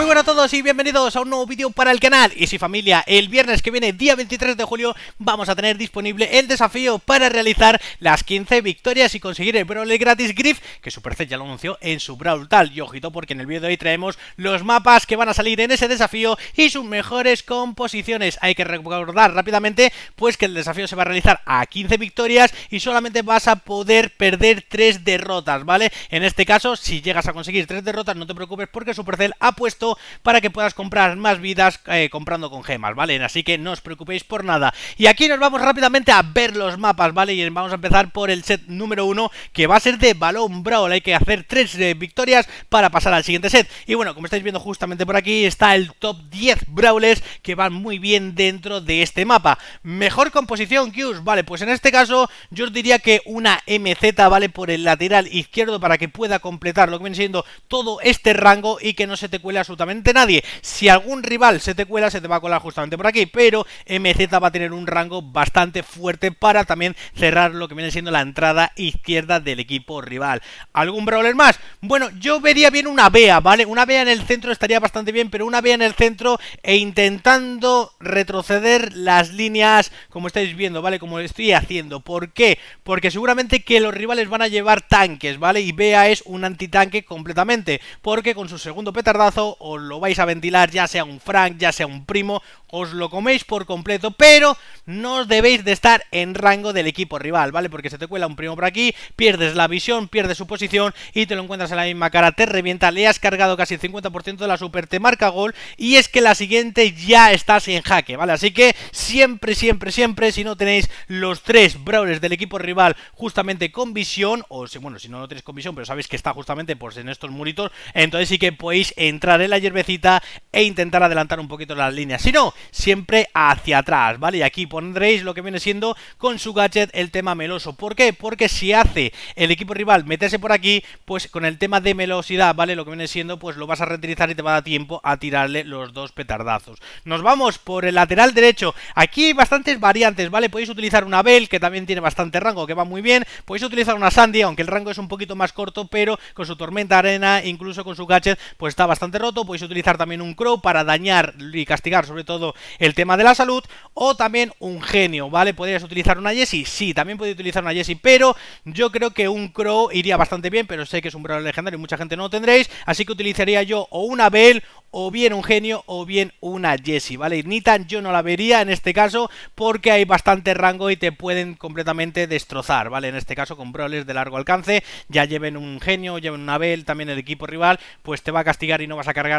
Muy buenas a todos y bienvenidos a un nuevo vídeo para el canal Y si familia, el viernes que viene, día 23 de julio Vamos a tener disponible el desafío para realizar las 15 victorias Y conseguir el Broly gratis Griff Que Supercell ya lo anunció en su Brawl Tal Y ojito porque en el vídeo de hoy traemos los mapas que van a salir en ese desafío Y sus mejores composiciones Hay que recordar rápidamente pues que el desafío se va a realizar a 15 victorias Y solamente vas a poder perder 3 derrotas, ¿vale? En este caso, si llegas a conseguir 3 derrotas no te preocupes porque Supercell ha puesto para que puedas comprar más vidas eh, comprando con gemas, ¿vale? Así que no os preocupéis por nada. Y aquí nos vamos rápidamente a ver los mapas, ¿vale? Y vamos a empezar por el set número 1, que va a ser de Balón Brawl. Hay que hacer 3 eh, victorias para pasar al siguiente set. Y bueno, como estáis viendo justamente por aquí, está el top 10 Brawlers que van muy bien dentro de este mapa. Mejor composición, Qs, vale, pues en este caso yo os diría que una MZ, ¿vale? Por el lateral izquierdo para que pueda completar lo que viene siendo todo este rango y que no se te cuela absolutamente nadie. Si algún rival se te cuela, se te va a colar justamente por aquí, pero MZ va a tener un rango bastante fuerte para también cerrar lo que viene siendo la entrada izquierda del equipo rival. ¿Algún brawler más? Bueno, yo vería bien una BEA, ¿vale? Una BEA en el centro estaría bastante bien, pero una BEA en el centro e intentando retroceder las líneas, como estáis viendo, ¿vale? Como lo estoy haciendo. ¿Por qué? Porque seguramente que los rivales van a llevar tanques, ¿vale? Y BEA es un antitanque completamente, porque con su segundo petardazo os lo vais a ventilar, ya sea un Frank, ya sea un primo, os lo coméis por completo, pero no os debéis de estar en rango del equipo rival, ¿vale? Porque se te cuela un primo por aquí, pierdes la visión, pierdes su posición y te lo encuentras en la misma cara, te revienta, le has cargado casi el 50% de la super, te marca gol y es que la siguiente ya estás en jaque, ¿vale? Así que siempre, siempre, siempre, si no tenéis los tres brawlers del equipo rival justamente con visión, o si, bueno, si no lo tenéis con visión, pero sabéis que está justamente pues, en estos muritos, entonces sí que podéis entrar en la hierbecita e intentar adelantar un poquito las líneas. Si no, siempre hacia atrás, ¿vale? Y aquí pondréis lo que viene siendo con su gadget el tema meloso. ¿Por qué? Porque si hace el equipo rival meterse por aquí, pues con el tema de melosidad, ¿vale? Lo que viene siendo, pues lo vas a reutilizar y te va a dar tiempo a tirarle los dos petardazos. Nos vamos por el lateral derecho. Aquí hay bastantes variantes, ¿vale? Podéis utilizar una Bell, que también tiene bastante rango, que va muy bien. Podéis utilizar una Sandy, aunque el rango es un poquito más corto, pero con su tormenta arena, incluso con su gadget, pues está bastante roto podéis utilizar también un Crow para dañar y castigar sobre todo el tema de la salud, o también un Genio, ¿vale? ¿Podrías utilizar una Jessie? Sí, también podéis utilizar una Jessie, pero yo creo que un Crow iría bastante bien, pero sé que es un brawler legendario y mucha gente no lo tendréis, así que utilizaría yo o una Bell, o bien un Genio, o bien una Jessie, ¿vale? Nitan yo no la vería en este caso, porque hay bastante rango y te pueden completamente destrozar, ¿vale? En este caso con Brawlers de largo alcance, ya lleven un Genio, lleven una Bell, también el equipo rival, pues te va a castigar y no vas a cargar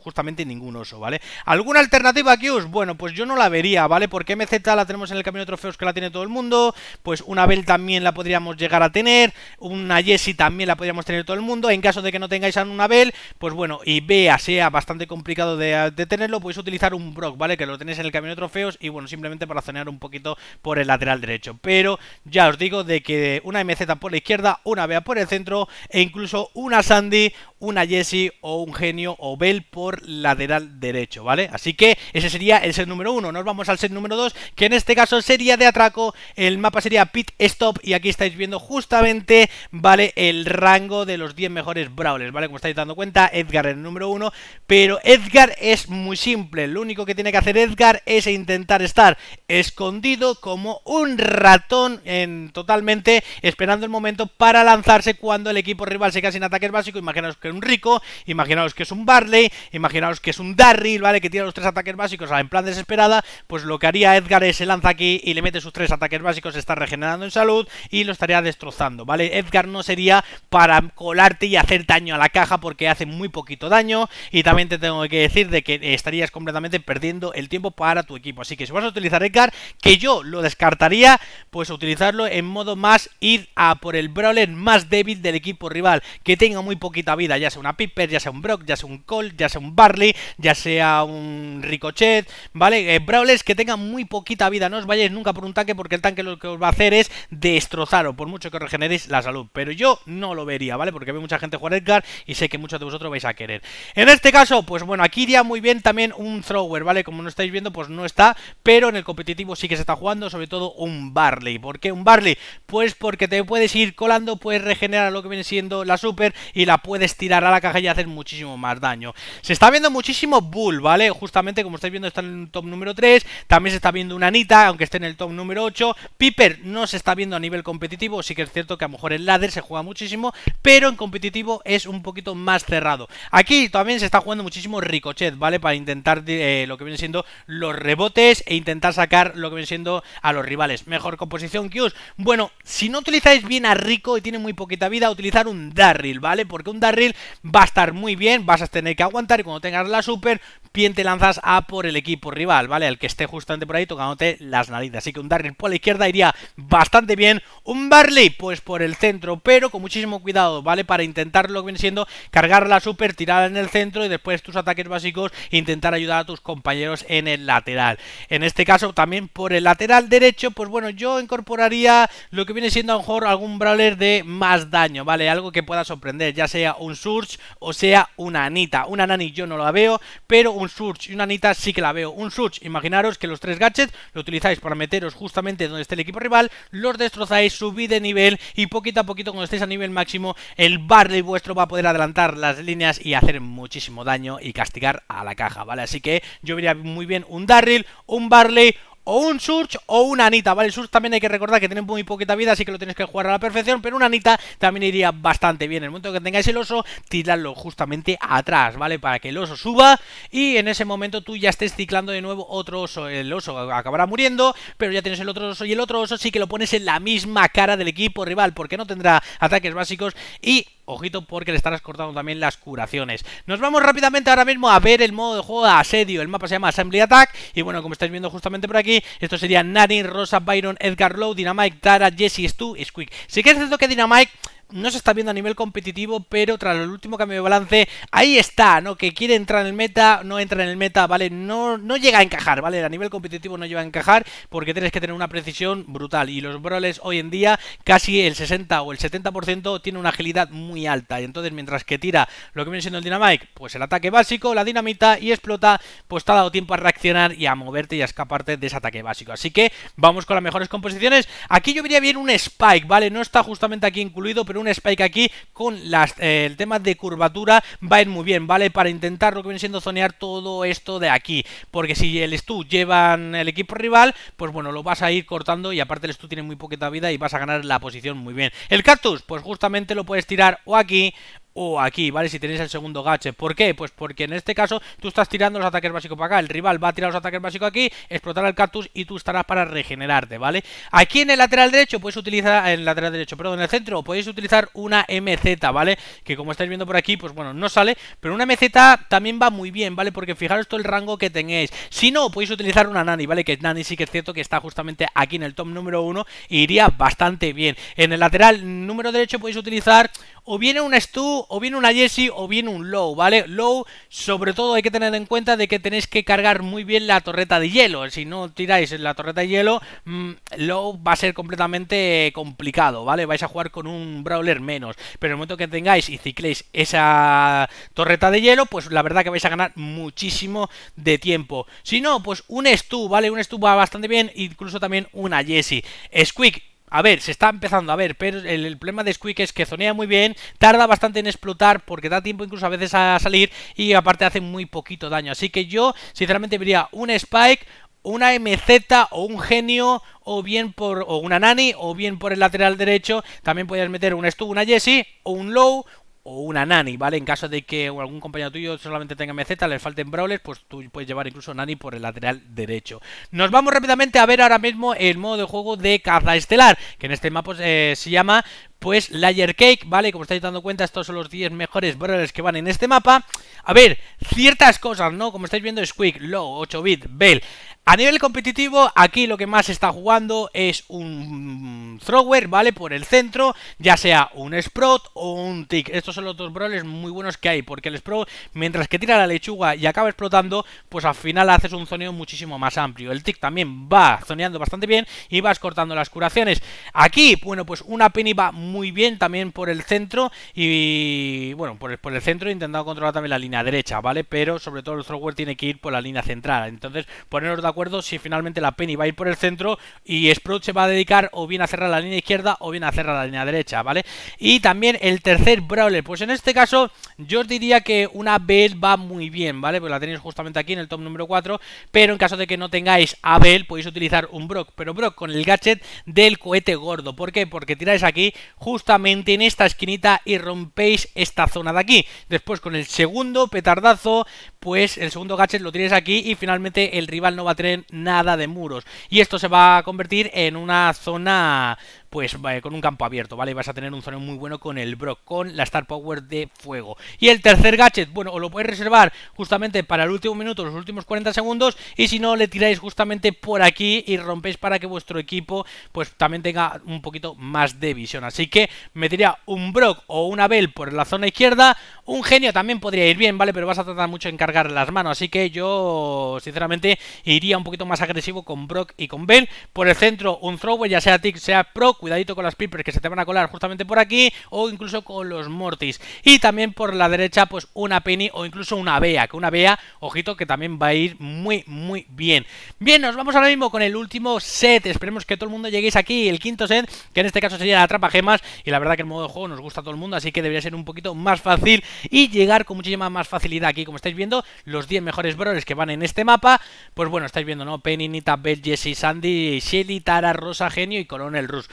justamente ningún oso, ¿vale? ¿Alguna alternativa aquí os? Bueno, pues yo no la vería, ¿vale? Porque MZ la tenemos en el camino de trofeos que la tiene todo el mundo, pues una Bell también la podríamos llegar a tener, una Jessie también la podríamos tener todo el mundo, en caso de que no tengáis a una Bell, pues bueno, y vea sea bastante complicado de, tenerlo, podéis utilizar un Brock, ¿vale? Que lo tenéis en el camino de trofeos y bueno, simplemente para zonear un poquito por el lateral derecho, pero ya os digo de que una MZ por la izquierda, una Bea por el centro e incluso una Sandy una Jesse o un genio o Bell por lateral derecho, ¿vale? Así que ese sería el set número uno. Nos vamos al set número 2, que en este caso sería de atraco. El mapa sería pit stop y aquí estáis viendo justamente, ¿vale? El rango de los 10 mejores brawlers, ¿vale? Como estáis dando cuenta, Edgar es el número uno, pero Edgar es muy simple. Lo único que tiene que hacer Edgar es intentar estar escondido como un ratón en totalmente esperando el momento para lanzarse cuando el equipo rival se queda sin ataques básicos. Imaginaos que un rico, imaginaos que es un Barley, imaginaos que es un Darryl, ¿vale? Que tiene los tres ataques básicos en plan desesperada, pues lo que haría Edgar es se lanza aquí y le mete sus tres ataques básicos, está regenerando en salud y lo estaría destrozando, ¿vale? Edgar no sería para colarte y hacer daño a la caja porque hace muy poquito daño y también te tengo que decir de que estarías completamente perdiendo el tiempo para tu equipo, así que si vas a utilizar Edgar, que yo lo descartaría, pues utilizarlo en modo más ir a por el brawler más débil del equipo rival, que tenga muy poquita vida, ya sea una Piper, ya sea un Brock, ya sea un Colt ya sea un Barley, ya sea un Ricochet, ¿vale? Eh, brawlers que tengan muy poquita vida, no os vayáis nunca por un tanque porque el tanque lo que os va a hacer es destrozaros, por mucho que regeneréis la salud, pero yo no lo vería, ¿vale? Porque veo mucha gente jugar Edgar y sé que muchos de vosotros vais a querer. En este caso, pues bueno, aquí iría muy bien también un thrower, ¿vale? Como no estáis viendo, pues no está, pero en el competitivo sí que se está jugando, sobre todo un Barley. ¿Por qué un Barley? Pues porque te puedes ir colando, puedes regenerar lo que viene siendo la super y la puedes tirar a la caja y hacer muchísimo más daño. Se está viendo muchísimo Bull, ¿vale? Justamente como estáis viendo está en el top número 3, también se está viendo una Anita, aunque esté en el top número 8. Piper no se está viendo a nivel competitivo, sí que es cierto que a lo mejor en ladder se juega muchísimo, pero en competitivo es un poquito más cerrado. Aquí también se está jugando muchísimo Ricochet, ¿vale? Para intentar eh, lo que vienen siendo los rebotes e intentar sacar lo que vienen siendo a los rivales. Mejor composición que us. Bueno, si no utilizáis bien a Rico y tiene muy poquita vida, utilizar un Darryl, ¿vale? Porque un Darryl va a estar muy bien, vas a tener que aguantar y cuando tengas la super, bien te lanzas a por el equipo rival, ¿vale? Al que esté justamente por ahí tocándote las narices. Así que un Darryl por la izquierda iría bastante bien, un Barley pues por el centro, pero con muchísimo cuidado, ¿vale? Para intentar lo que viene siendo cargar la super, tirada en el centro y después tus ataques básicos intentar ayudar a tus compañeros en el lateral. En este caso también por el lateral derecho, pues bueno, yo incorporaría lo que viene siendo a lo mejor algún brawler de más daño, ¿vale? Algo que pueda sorprender, ya sea un super o sea una Anita. Una Nani yo no la veo, pero un Surge y una Anita sí que la veo. Un Surge, imaginaros que los tres gadgets lo utilizáis para meteros justamente donde esté el equipo rival, los destrozáis, subid de nivel y poquito a poquito cuando estéis a nivel máximo, el Barley vuestro va a poder adelantar las líneas y hacer muchísimo daño y castigar a la caja, ¿vale? Así que yo vería muy bien un Darryl, un Barley, o un Surge o una Anita, ¿vale? El Surge también hay que recordar que tiene muy poquita vida, así que lo tienes que jugar a la perfección, pero una Anita también iría bastante bien. En el momento que tengáis el oso, tiradlo justamente atrás, ¿vale? Para que el oso suba y en ese momento tú ya estés ciclando de nuevo otro oso. El oso acabará muriendo, pero ya tienes el otro oso y el otro oso sí que lo pones en la misma cara del equipo rival, porque no tendrá ataques básicos y Ojito porque le estarás cortando también las curaciones. Nos vamos rápidamente ahora mismo a ver el modo de juego de asedio. El mapa se llama Assembly Attack. Y bueno, como estáis viendo justamente por aquí, Esto sería Nani, Rosa, Byron, Edgar Lowe, Dynamite, Tara, Jessie, Stu y Squeak. Si quieres esto que Dynamite no se está viendo a nivel competitivo, pero tras el último cambio de balance, ahí está, ¿no? Que quiere entrar en el meta, no entra en el meta, ¿vale? No, no llega a encajar, ¿vale? A nivel competitivo no llega a encajar porque tienes que tener una precisión brutal. Y los broles hoy en día, casi el 60 o el 70% tiene una agilidad muy alta. Y entonces, mientras que tira lo que viene siendo el Dynamite, pues el ataque básico, la dinamita y explota, pues te ha dado tiempo a reaccionar y a moverte y a escaparte de ese ataque básico. Así que vamos con las mejores composiciones. Aquí yo vería bien un Spike, ¿vale? No está justamente aquí incluido, pero un spike aquí con las, eh, el tema de curvatura va a ir muy bien, ¿vale? Para intentar lo que viene siendo zonear todo esto de aquí. Porque si el Stu llevan el equipo rival, pues bueno, lo vas a ir cortando y aparte el Stu tiene muy poquita vida y vas a ganar la posición muy bien. El Cactus, pues justamente lo puedes tirar o aquí o aquí, ¿vale? Si tenéis el segundo gache ¿Por qué? Pues porque en este caso tú estás tirando los ataques básicos para acá, el rival va a tirar los ataques básicos aquí, explotar el cactus y tú estarás para regenerarte, ¿vale? Aquí en el lateral derecho puedes utilizar, en el lateral derecho, perdón, en el centro podéis utilizar una MZ, ¿vale? Que como estáis viendo por aquí, pues bueno, no sale, pero una MZ también va muy bien, ¿vale? Porque fijaros todo el rango que tenéis. Si no, podéis utilizar una Nani, ¿vale? Que Nani sí que es cierto que está justamente aquí en el top número 1 iría bastante bien. En el lateral número derecho podéis utilizar o viene un Stu, o viene una Jessie, o viene un Low, ¿vale? Low, sobre todo hay que tener en cuenta de que tenéis que cargar muy bien la torreta de hielo. Si no tiráis la torreta de hielo, mm, Low va a ser completamente complicado, ¿vale? Vais a jugar con un Brawler menos. Pero en el momento que tengáis y cicléis esa torreta de hielo, pues la verdad que vais a ganar muchísimo de tiempo. Si no, pues un Stu, ¿vale? Un Stu va bastante bien, incluso también una Jessie. Squeak a ver, se está empezando a ver, pero el, problema de Squeak es que zonea muy bien, tarda bastante en explotar porque da tiempo incluso a veces a salir y aparte hace muy poquito daño. Así que yo, sinceramente, vería un Spike, una MZ o un genio o bien por o una Nani o bien por el lateral derecho. También podías meter un Stu, una Jessie o un Low o una nani, ¿vale? En caso de que algún compañero tuyo solamente tenga MZ, le falten brawlers, pues tú puedes llevar incluso nani por el lateral derecho. Nos vamos rápidamente a ver ahora mismo el modo de juego de Caza Estelar, que en este mapa pues, eh, se llama pues Layer Cake, ¿vale? Como estáis dando cuenta, estos son los 10 mejores brawlers que van en este mapa. A ver, ciertas cosas, ¿no? Como estáis viendo, Squeak, Low, 8-bit, Bell. A nivel competitivo, aquí lo que más está jugando es un thrower, ¿vale? Por el centro, ya sea un Sprout o un Tick. Estos son los dos brawlers muy buenos que hay, porque el Sprout, mientras que tira la lechuga y acaba explotando, pues al final haces un zoneo muchísimo más amplio. El Tick también va zoneando bastante bien y vas cortando las curaciones. Aquí, bueno, pues una Penny va muy muy bien también por el centro y, bueno, por el, por el centro intentando controlar también la línea derecha, ¿vale? Pero sobre todo el thrower tiene que ir por la línea central. Entonces, poneros de acuerdo si finalmente la Penny va a ir por el centro y Sprout se va a dedicar o bien a cerrar la línea izquierda o bien a cerrar la línea derecha, ¿vale? Y también el tercer Brawler, pues en este caso yo os diría que una Bell va muy bien, ¿vale? Pues la tenéis justamente aquí en el top número 4, pero en caso de que no tengáis a Bell podéis utilizar un Brock, pero Brock con el gadget del cohete gordo. ¿Por qué? Porque tiráis aquí justamente en esta esquinita y rompéis esta zona de aquí. Después con el segundo petardazo, pues el segundo gadget lo tienes aquí y finalmente el rival no va a tener nada de muros. Y esto se va a convertir en una zona pues con un campo abierto, ¿vale? Vas a tener un zone muy bueno con el Brock, con la Star Power de fuego. Y el tercer gadget, bueno, os lo podéis reservar justamente para el último minuto, los últimos 40 segundos, y si no, le tiráis justamente por aquí y rompéis para que vuestro equipo, pues también tenga un poquito más de visión. Así que metería un Brock o una Bell por la zona izquierda, un genio también podría ir bien, ¿vale? Pero vas a tratar mucho en cargar las manos, así que yo, sinceramente, iría un poquito más agresivo con Brock y con Bell. Por el centro, un thrower, ya sea Tick, sea pro cuidadito con las pipers que se te van a colar justamente por aquí, o incluso con los Mortis. Y también por la derecha, pues una Penny o incluso una Bea, que una Bea, ojito, que también va a ir muy, muy bien. Bien, nos vamos ahora mismo con el último set, esperemos que todo el mundo lleguéis aquí, el quinto set, que en este caso sería la Trapa gemas, y la verdad que el modo de juego nos gusta a todo el mundo, así que debería ser un poquito más fácil y llegar con muchísima más facilidad aquí, como estáis viendo, los 10 mejores brawlers que van en este mapa, pues bueno, estáis viendo, ¿no? Penny, Nita, Bell, Jesse, Sandy, Shelly, Tara, Rosa, Genio y Coronel Rush.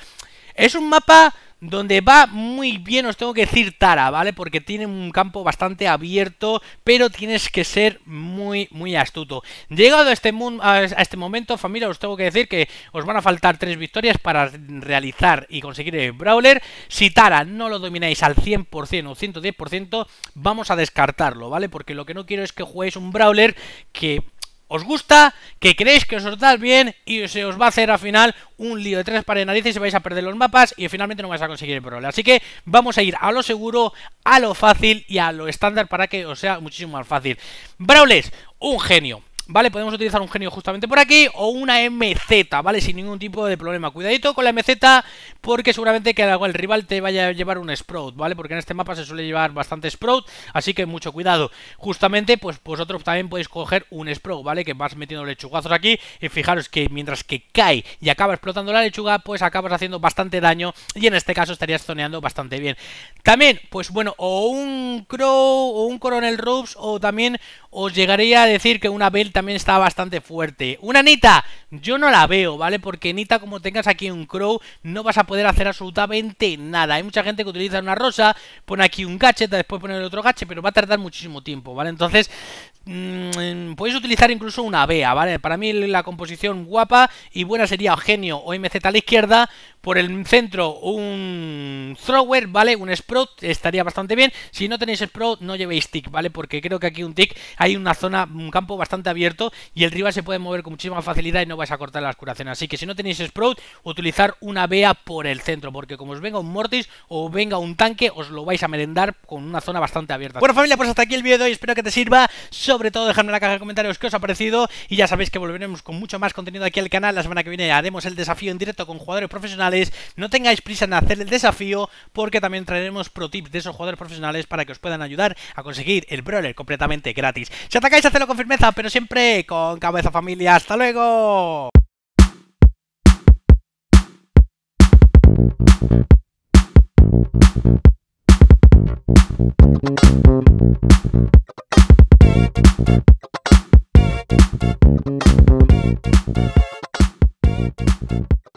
Es un mapa donde va muy bien, os tengo que decir Tara, ¿vale? Porque tiene un campo bastante abierto, pero tienes que ser muy, muy astuto. Llegado a este, a este momento, familia, os tengo que decir que os van a faltar tres victorias para realizar y conseguir el Brawler. Si Tara no lo domináis al 100% o 110%, vamos a descartarlo, ¿vale? Porque lo que no quiero es que juguéis un Brawler que os gusta, que creéis que os os bien y se os va a hacer al final un lío de tres para de narices y vais a perder los mapas y finalmente no vais a conseguir el problema. Así que vamos a ir a lo seguro, a lo fácil y a lo estándar para que os sea muchísimo más fácil. Brawles, un genio. ¿vale? Podemos utilizar un genio justamente por aquí o una MZ, ¿vale? Sin ningún tipo de problema. Cuidadito con la MZ porque seguramente que el rival te vaya a llevar un Sprout, ¿vale? Porque en este mapa se suele llevar bastante Sprout, así que mucho cuidado. Justamente, pues vosotros también podéis coger un Sprout, ¿vale? Que vas metiendo lechugazos aquí y fijaros que mientras que cae y acaba explotando la lechuga, pues acabas haciendo bastante daño y en este caso estarías zoneando bastante bien. También, pues bueno, o un Crow o un Coronel Robes o también os llegaría a decir que una Bell también está bastante fuerte. Una Nita, yo no la veo, ¿vale? Porque Nita, como tengas aquí un Crow, no vas a poder hacer absolutamente nada. Hay mucha gente que utiliza una rosa, pone aquí un gadget, después pone el otro gadget, pero va a tardar muchísimo tiempo, ¿vale? Entonces, Mm, podéis utilizar incluso una BEA, ¿vale? Para mí la composición guapa y buena sería Genio o MZ a la izquierda, por el centro un thrower, ¿vale? Un sprout estaría bastante bien. Si no tenéis sprout, no llevéis tick, ¿vale? Porque creo que aquí un tick hay una zona, un campo bastante abierto y el rival se puede mover con muchísima facilidad y no vais a cortar las curaciones. Así que si no tenéis sprout, utilizar una BEA por el centro, porque como os venga un mortis o venga un tanque, os lo vais a merendar con una zona bastante abierta. Bueno familia, pues hasta aquí el vídeo de hoy, espero que te sirva sobre todo dejadme en la caja de comentarios qué os ha parecido y ya sabéis que volveremos con mucho más contenido aquí al canal la semana que viene haremos el desafío en directo con jugadores profesionales, no tengáis prisa en hacer el desafío porque también traeremos pro tips de esos jugadores profesionales para que os puedan ayudar a conseguir el brawler completamente gratis. Si atacáis, hacedlo con firmeza, pero siempre con cabeza familia. ¡Hasta luego! Thank you.